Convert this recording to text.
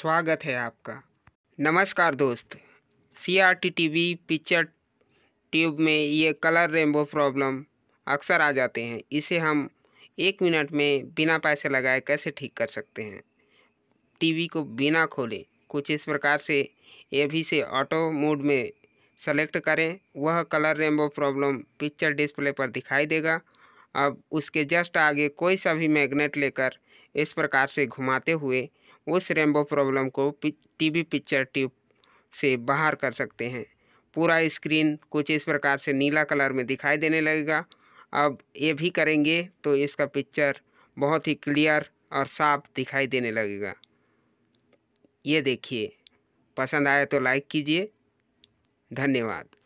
स्वागत है आपका नमस्कार दोस्त C R T TV picture tube में ये कलर रेनबो प्रॉब्लम अक्सर आ जाते हैं इसे हम एक मिनट में बिना पैसे लगाए कैसे ठीक कर सकते हैं टीवी को बिना खोले कुछ इस प्रकार से ए भी से ऑटो मोड में सेलेक्ट करें वह colour rainbow problem picture display पर दिखाई देगा अब उसके जस्ट आगे कोई सा भी मैग्नेट लेकर इस प्रकार से घुमाते हुए उस रेमबो प्रॉब्लम को टीवी पिक्चर ट्यूब से बाहर कर सकते हैं पूरा स्क्रीन कुछ इस प्रकार से नीला कलर में दिखाई देने लगेगा अब ये भी करेंगे तो इसका पिक्चर बहुत ही क्लियर और साफ दिखाई देने लगेगा ये देखिए पसंद आया तो लाइक कीजिए धन्यवाद